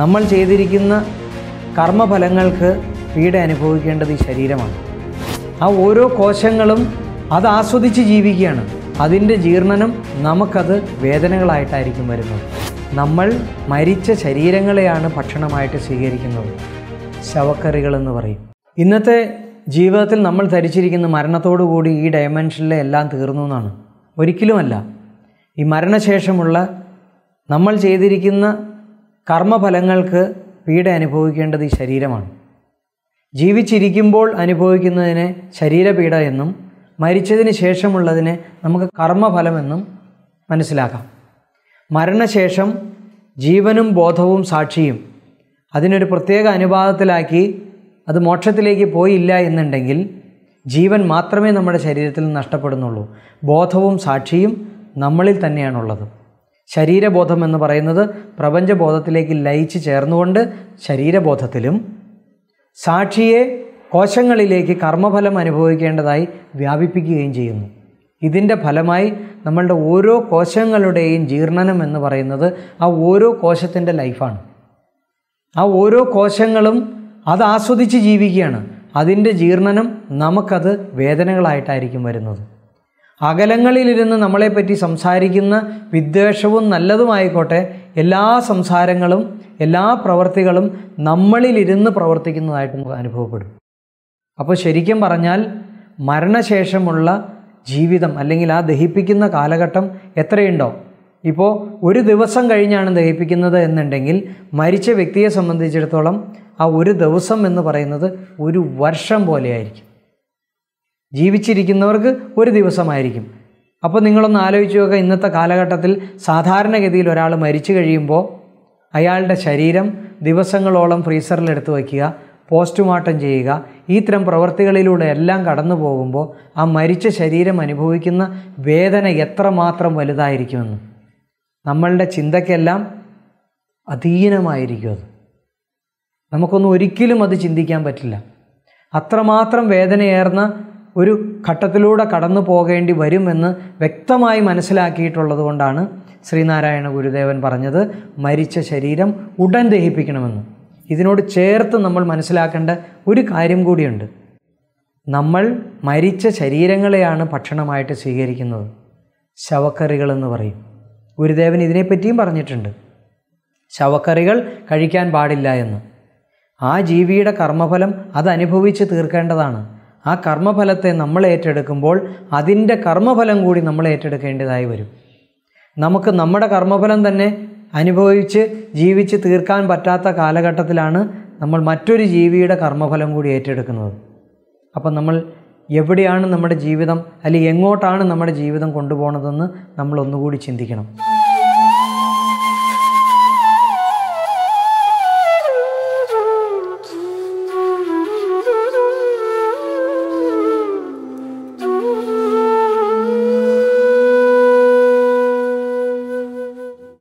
നമ്മൾ ചെയ്തിരിക്കുന്ന കർമ്മഫലങ്ങൾക്ക് പീഡ അനുഭവിക്കേണ്ടത് ഈ ശരീരമാണ് ആ ഓരോ കോശങ്ങളും അത് ആസ്വദിച്ച് ജീവിക്കുകയാണ് അതിൻ്റെ ജീർണനം നമുക്കത് വേദനകളായിട്ടായിരിക്കും വരുന്നത് നമ്മൾ മരിച്ച ശരീരങ്ങളെയാണ് ഭക്ഷണമായിട്ട് സ്വീകരിക്കുന്നത് ശവക്കറികളെന്ന് പറയും ഇന്നത്തെ ജീവിതത്തിൽ നമ്മൾ ധരിച്ചിരിക്കുന്ന മരണത്തോടു കൂടി ഈ ഡയമെൻഷനിലെ എല്ലാം തീർന്നു എന്നാണ് ഒരിക്കലുമല്ല ഈ മരണശേഷമുള്ള നമ്മൾ ചെയ്തിരിക്കുന്ന കർമ്മഫലങ്ങൾക്ക് പീഡ അനുഭവിക്കേണ്ടത് ഈ ശരീരമാണ് ജീവിച്ചിരിക്കുമ്പോൾ അനുഭവിക്കുന്നതിനെ ശരീരപീഡ എന്നും മരിച്ചതിന് ശേഷമുള്ളതിനെ നമുക്ക് കർമ്മഫലമെന്നും മനസ്സിലാക്കാം മരണശേഷം ജീവനും ബോധവും സാക്ഷിയും അതിനൊരു പ്രത്യേക അനുപാതത്തിലാക്കി അത് മോക്ഷത്തിലേക്ക് പോയില്ല എന്നുണ്ടെങ്കിൽ ജീവൻ മാത്രമേ നമ്മുടെ ശരീരത്തിൽ നഷ്ടപ്പെടുന്നുള്ളൂ ബോധവും സാക്ഷിയും നമ്മളിൽ തന്നെയാണുള്ളത് ശരീരബോധം എന്ന് പറയുന്നത് പ്രപഞ്ചബോധത്തിലേക്ക് ലയിച്ചു ചേർന്നുകൊണ്ട് ശരീരബോധത്തിലും സാക്ഷിയെ കോശങ്ങളിലേക്ക് കർമ്മഫലം അനുഭവിക്കേണ്ടതായി വ്യാപിപ്പിക്കുകയും ചെയ്യുന്നു ഇതിൻ്റെ ഫലമായി നമ്മളുടെ ഓരോ കോശങ്ങളുടെയും ജീർണനം എന്ന് പറയുന്നത് ആ ഓരോ കോശത്തിൻ്റെ ലൈഫാണ് ആ ഓരോ കോശങ്ങളും അത് ആസ്വദിച്ച് ജീവിക്കുകയാണ് അതിൻ്റെ ജീർണനം നമുക്കത് വേദനകളായിട്ടായിരിക്കും വരുന്നത് അകലങ്ങളിലിരുന്ന് നമ്മളെപ്പറ്റി സംസാരിക്കുന്ന വിദ്വേഷവും നല്ലതുമായിക്കോട്ടെ എല്ലാ സംസാരങ്ങളും എല്ലാ പ്രവർത്തികളും നമ്മളിലിരുന്ന് പ്രവർത്തിക്കുന്നതായിട്ട് നമുക്ക് അനുഭവപ്പെടും അപ്പോൾ ശരിക്കും പറഞ്ഞാൽ മരണശേഷമുള്ള ജീവിതം അല്ലെങ്കിൽ ആ ദഹിപ്പിക്കുന്ന കാലഘട്ടം എത്രയുണ്ടോ ഇപ്പോൾ ഒരു ദിവസം കഴിഞ്ഞാണ് ദഹിപ്പിക്കുന്നത് എന്നുണ്ടെങ്കിൽ മരിച്ച വ്യക്തിയെ സംബന്ധിച്ചിടത്തോളം ആ ഒരു ദിവസം എന്ന് പറയുന്നത് ഒരു വർഷം പോലെയായിരിക്കും ജീവിച്ചിരിക്കുന്നവർക്ക് ഒരു ദിവസമായിരിക്കും അപ്പോൾ നിങ്ങളൊന്ന് ആലോചിച്ച് നോക്കുക ഇന്നത്തെ കാലഘട്ടത്തിൽ സാധാരണഗതിയിൽ ഒരാൾ മരിച്ചു കഴിയുമ്പോൾ അയാളുടെ ശരീരം ദിവസങ്ങളോളം ഫ്രീസറിൽ എടുത്തു വയ്ക്കുക പോസ്റ്റ്മോർട്ടം ചെയ്യുക ഈ ഇത്തരം പ്രവൃത്തികളിലൂടെ എല്ലാം കടന്നു പോകുമ്പോൾ ആ മരിച്ച ശരീരം അനുഭവിക്കുന്ന വേദന എത്രമാത്രം വലുതായിരിക്കുമെന്ന് നമ്മളുടെ ചിന്തക്കെല്ലാം അധീനമായിരിക്കും അത് നമുക്കൊന്നും ഒരിക്കലും അത് ചിന്തിക്കാൻ പറ്റില്ല അത്രമാത്രം വേദനയേർന്ന ഒരു ഘട്ടത്തിലൂടെ കടന്നു പോകേണ്ടി വരുമെന്ന് വ്യക്തമായി മനസ്സിലാക്കിയിട്ടുള്ളത് കൊണ്ടാണ് ശ്രീനാരായണ ഗുരുദേവൻ പറഞ്ഞത് മരിച്ച ശരീരം ഉടൻ ദഹിപ്പിക്കണമെന്ന് ഇതിനോട് ചേർത്ത് നമ്മൾ മനസ്സിലാക്കേണ്ട ഒരു കാര്യം കൂടിയുണ്ട് നമ്മൾ മരിച്ച ശരീരങ്ങളെയാണ് ഭക്ഷണമായിട്ട് സ്വീകരിക്കുന്നത് ശവക്കറികളെന്ന് പറയും ഗുരുദേവൻ ഇതിനെപ്പറ്റിയും പറഞ്ഞിട്ടുണ്ട് ശവക്കറികൾ കഴിക്കാൻ പാടില്ല എന്ന് ആ ജീവിയുടെ കർമ്മഫലം അതനുഭവിച്ച് തീർക്കേണ്ടതാണ് ആ കർമ്മഫലത്തെ നമ്മൾ ഏറ്റെടുക്കുമ്പോൾ അതിൻ്റെ കർമ്മഫലം കൂടി നമ്മൾ ഏറ്റെടുക്കേണ്ടതായി വരും നമുക്ക് നമ്മുടെ കർമ്മഫലം തന്നെ അനുഭവിച്ച് ജീവിച്ച് തീർക്കാൻ പറ്റാത്ത കാലഘട്ടത്തിലാണ് നമ്മൾ മറ്റൊരു ജീവിയുടെ കർമ്മഫലം കൂടി ഏറ്റെടുക്കുന്നത് അപ്പം നമ്മൾ എവിടെയാണ് നമ്മുടെ ജീവിതം അല്ലെങ്കിൽ എങ്ങോട്ടാണ് നമ്മുടെ ജീവിതം കൊണ്ടുപോകണതെന്ന് നമ്മൾ ഒന്നുകൂടി ചിന്തിക്കണം